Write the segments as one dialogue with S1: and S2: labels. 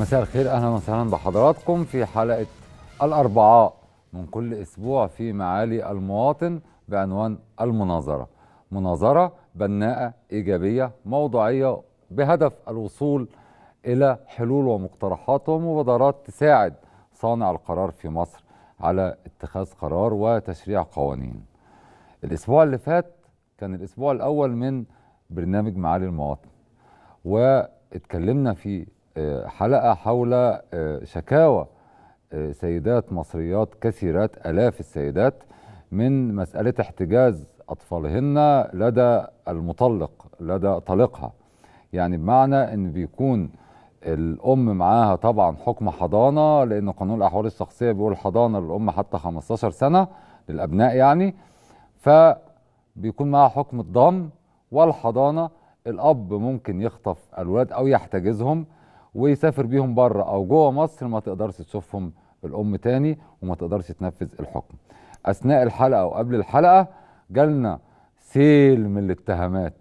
S1: مساء الخير اهلا وسهلا بحضراتكم في حلقه الاربعاء من كل اسبوع في معالي المواطن بعنوان المناظره مناظره بناءه ايجابيه موضوعيه بهدف الوصول الى حلول ومقترحات ومبادرات تساعد صانع القرار في مصر على اتخاذ قرار وتشريع قوانين الاسبوع اللي فات كان الاسبوع الاول من برنامج معالي المواطن واتكلمنا في حلقة حول آه، شكاوى آه، سيدات مصريات كثيرات آلاف السيدات من مسألة احتجاز أطفالهن لدى المطلق لدى طليقها يعني بمعنى أن بيكون الأم معاها طبعا حكم حضانة لأن قانون الأحوال الشخصية بيقول حضانة للأم حتى 15 سنة للأبناء يعني فبيكون معاها حكم الضم والحضانة الأب ممكن يخطف الولاد أو يحتجزهم ويسافر بيهم بره او جوه مصر ما تقدرش تشوفهم الام تاني وما تقدرش تنفذ الحكم اثناء الحلقه وقبل الحلقه جالنا سيل من الاتهامات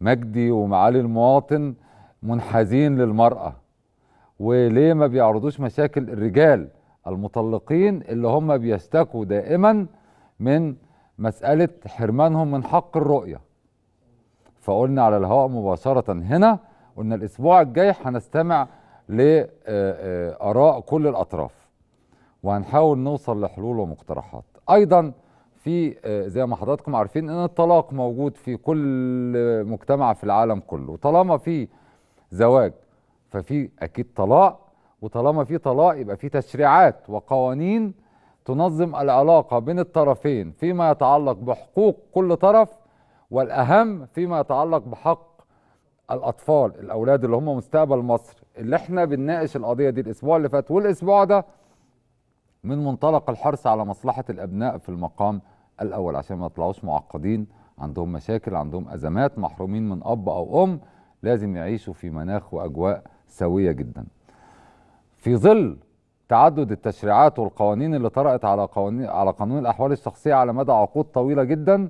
S1: مجدي ومعالي المواطن منحازين للمراه وليه ما بيعرضوش مشاكل الرجال المطلقين اللي هم بيشتكوا دائما من مساله حرمانهم من حق الرؤيه فقلنا على الهواء مباشره هنا قلنا الاسبوع الجاي هنستمع لاراء كل الاطراف وهنحاول نوصل لحلول ومقترحات ايضا في زي ما حضراتكم عارفين ان الطلاق موجود في كل مجتمع في العالم كله طالما في زواج ففي اكيد طلاق وطالما في طلاق يبقى في تشريعات وقوانين تنظم العلاقه بين الطرفين فيما يتعلق بحقوق كل طرف والاهم فيما يتعلق بحق الاطفال الاولاد اللي هم مستقبل مصر اللي احنا بنناقش القضيه دي الاسبوع اللي فات والاسبوع ده من منطلق الحرص على مصلحه الابناء في المقام الاول عشان ما يطلعوش معقدين عندهم مشاكل عندهم ازمات محرومين من اب او ام لازم يعيشوا في مناخ واجواء سويه جدا في ظل تعدد التشريعات والقوانين اللي طرأت على قوانين على قانون الاحوال الشخصيه على مدى عقود طويله جدا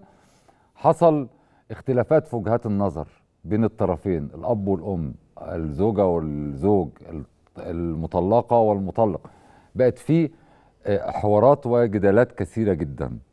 S1: حصل اختلافات في وجهات النظر بين الطرفين الاب والام الزوجه والزوج المطلقه والمطلق بقت في آه، حوارات وجدالات كثيره جدا